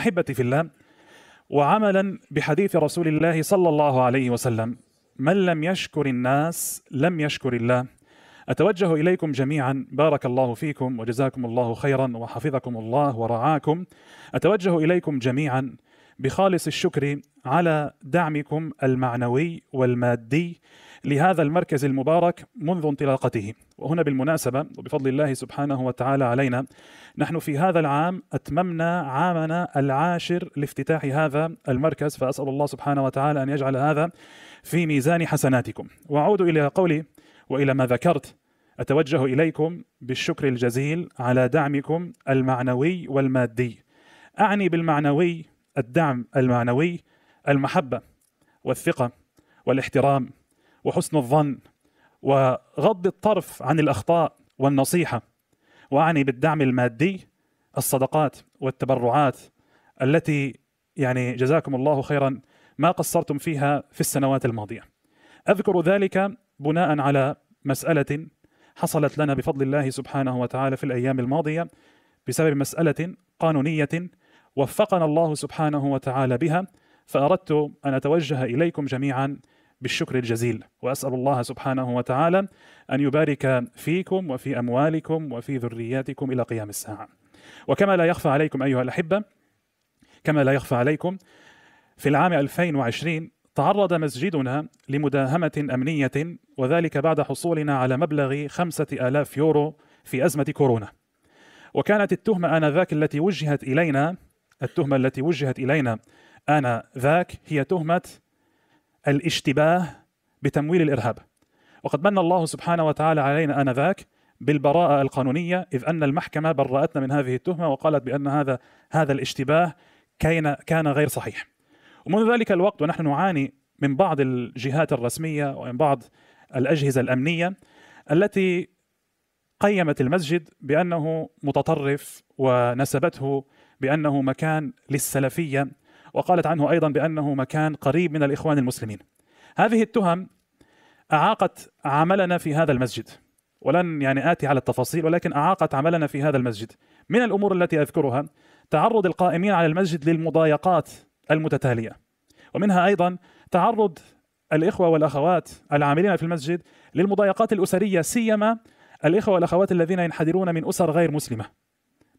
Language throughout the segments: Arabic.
احبتي في الله وعملا بحديث رسول الله صلى الله عليه وسلم من لم يشكر الناس لم يشكر الله اتوجه اليكم جميعا بارك الله فيكم وجزاكم الله خيرا وحفظكم الله ورعاكم اتوجه اليكم جميعا بخالص الشكر على دعمكم المعنوي والمادي لهذا المركز المبارك منذ انطلاقته وهنا بالمناسبة وبفضل الله سبحانه وتعالى علينا نحن في هذا العام أتممنا عامنا العاشر لافتتاح هذا المركز فأسأل الله سبحانه وتعالى أن يجعل هذا في ميزان حسناتكم وأعود إلى قولي وإلى ما ذكرت أتوجه إليكم بالشكر الجزيل على دعمكم المعنوي والمادي أعني بالمعنوي الدعم المعنوي المحبة والثقة والاحترام وحسن الظن وغض الطرف عن الاخطاء والنصيحه واعني بالدعم المادي الصدقات والتبرعات التي يعني جزاكم الله خيرا ما قصرتم فيها في السنوات الماضيه. اذكر ذلك بناء على مساله حصلت لنا بفضل الله سبحانه وتعالى في الايام الماضيه بسبب مساله قانونيه وفقنا الله سبحانه وتعالى بها فاردت ان اتوجه اليكم جميعا بالشكر الجزيل واسال الله سبحانه وتعالى ان يبارك فيكم وفي اموالكم وفي ذرياتكم الى قيام الساعه. وكما لا يخفى عليكم ايها الاحبه كما لا يخفى عليكم في العام 2020 تعرض مسجدنا لمداهمة أمنية وذلك بعد حصولنا على مبلغ خمسة آلاف يورو في أزمة كورونا وكانت التهمة آنذاك التي وجهت إلينا التهمة التي وجهت إلينا آنذاك هي تهمة الاشتباه بتمويل الارهاب وقد من الله سبحانه وتعالى علينا انذاك بالبراءه القانونيه اذ ان المحكمه براتنا من هذه التهمه وقالت بان هذا هذا الاشتباه كان كان غير صحيح ومنذ ذلك الوقت ونحن نعاني من بعض الجهات الرسميه ومن بعض الاجهزه الامنيه التي قيمت المسجد بانه متطرف ونسبته بانه مكان للسلفيه وقالت عنه ايضا بانه مكان قريب من الاخوان المسلمين. هذه التهم اعاقت عملنا في هذا المسجد ولن يعني اتي على التفاصيل ولكن اعاقت عملنا في هذا المسجد. من الامور التي اذكرها تعرض القائمين على المسجد للمضايقات المتتاليه. ومنها ايضا تعرض الاخوه والاخوات العاملين في المسجد للمضايقات الاسريه سيما الاخوه والاخوات الذين ينحدرون من اسر غير مسلمه.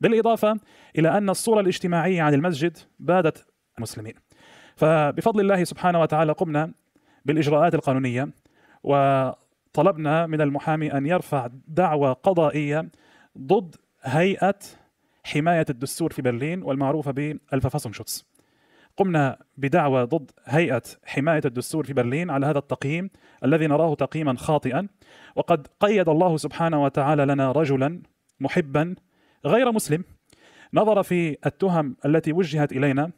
بالاضافه الى ان الصوره الاجتماعيه عن المسجد بادت المسلمين فبفضل الله سبحانه وتعالى قمنا بالإجراءات القانونية وطلبنا من المحامي أن يرفع دعوى قضائية ضد هيئة حماية الدستور في برلين والمعروفة بالفافاسونشوتس قمنا بدعوى ضد هيئة حماية الدستور في برلين على هذا التقييم الذي نراه تقييما خاطئا وقد قيد الله سبحانه وتعالى لنا رجلا محبا غير مسلم نظر في التهم التي وجهت إلينا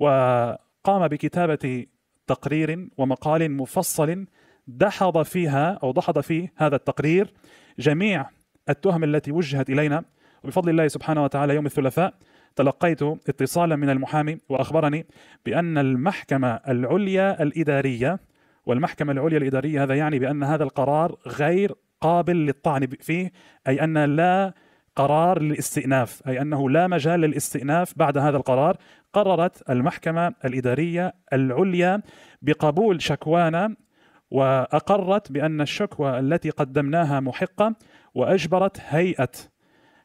وقام بكتابه تقرير ومقال مفصل دحض فيها او دحض فيه هذا التقرير جميع التهم التي وجهت الينا وبفضل الله سبحانه وتعالى يوم الثلاثاء تلقيت اتصالا من المحامي واخبرني بان المحكمه العليا الاداريه والمحكمه العليا الاداريه هذا يعني بان هذا القرار غير قابل للطعن فيه اي ان لا قرار للاستئناف أي أنه لا مجال للاستئناف بعد هذا القرار قررت المحكمة الإدارية العليا بقبول شكوانا وأقرت بأن الشكوى التي قدمناها محقة وأجبرت هيئة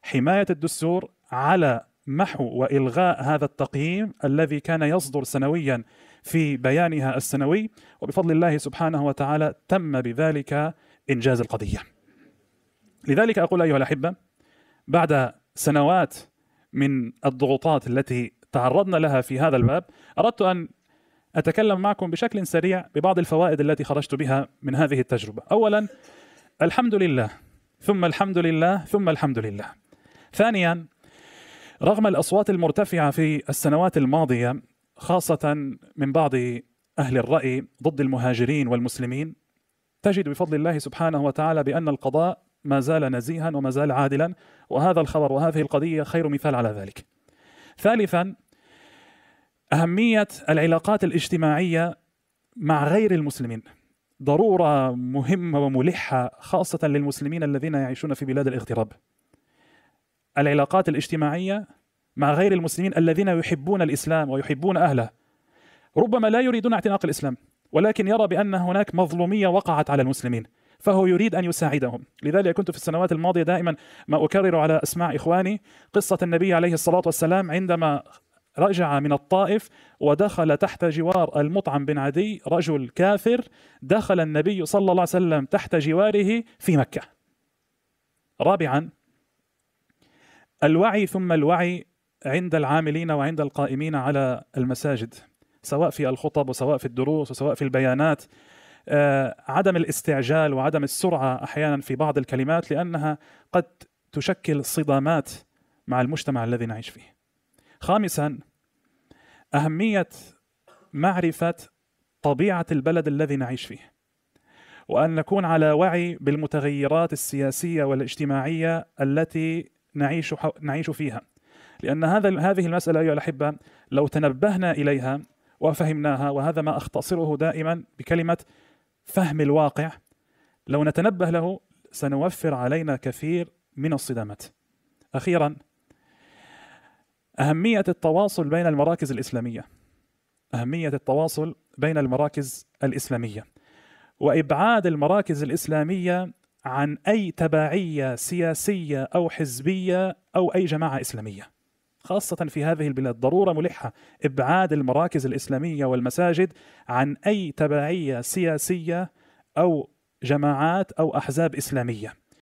حماية الدستور على محو والغاء هذا التقييم الذي كان يصدر سنويا في بيانها السنوي وبفضل الله سبحانه وتعالى تم بذلك انجاز القضيه. لذلك اقول ايها الاحبه بعد سنوات من الضغوطات التي تعرضنا لها في هذا الباب اردت ان اتكلم معكم بشكل سريع ببعض الفوائد التي خرجت بها من هذه التجربه اولا الحمد لله ثم الحمد لله ثم الحمد لله ثانيا رغم الاصوات المرتفعه في السنوات الماضيه خاصه من بعض اهل الراي ضد المهاجرين والمسلمين تجد بفضل الله سبحانه وتعالى بان القضاء ما زال نزيها وما زال عادلا وهذا الخبر وهذه القضية خير مثال على ذلك ثالثا أهمية العلاقات الاجتماعية مع غير المسلمين ضرورة مهمة وملحة خاصة للمسلمين الذين يعيشون في بلاد الاغتراب العلاقات الاجتماعية مع غير المسلمين الذين يحبون الإسلام ويحبون أهله ربما لا يريدون اعتناق الإسلام ولكن يرى بأن هناك مظلومية وقعت على المسلمين فهو يريد أن يساعدهم لذلك كنت في السنوات الماضية دائما ما أكرر على أسماع إخواني قصة النبي عليه الصلاة والسلام عندما رجع من الطائف ودخل تحت جوار المطعم بن عدي رجل كافر دخل النبي صلى الله عليه وسلم تحت جواره في مكة رابعا الوعي ثم الوعي عند العاملين وعند القائمين على المساجد سواء في الخطب وسواء في الدروس وسواء في البيانات آه، عدم الاستعجال وعدم السرعه احيانا في بعض الكلمات لانها قد تشكل صدامات مع المجتمع الذي نعيش فيه. خامسا اهميه معرفه طبيعه البلد الذي نعيش فيه. وان نكون على وعي بالمتغيرات السياسيه والاجتماعيه التي نعيش نعيش فيها. لان هذا هذه المساله ايها الاحبه لو تنبهنا اليها وفهمناها وهذا ما اختصره دائما بكلمه فهم الواقع لو نتنبه له سنوفر علينا كثير من الصدامات. اخيرا اهميه التواصل بين المراكز الاسلاميه. اهميه التواصل بين المراكز الاسلاميه. وابعاد المراكز الاسلاميه عن اي تبعيه سياسيه او حزبيه او اي جماعه اسلاميه. خاصة في هذه البلاد ضرورة ملحة إبعاد المراكز الإسلامية والمساجد عن أي تبعية سياسية أو جماعات أو أحزاب إسلامية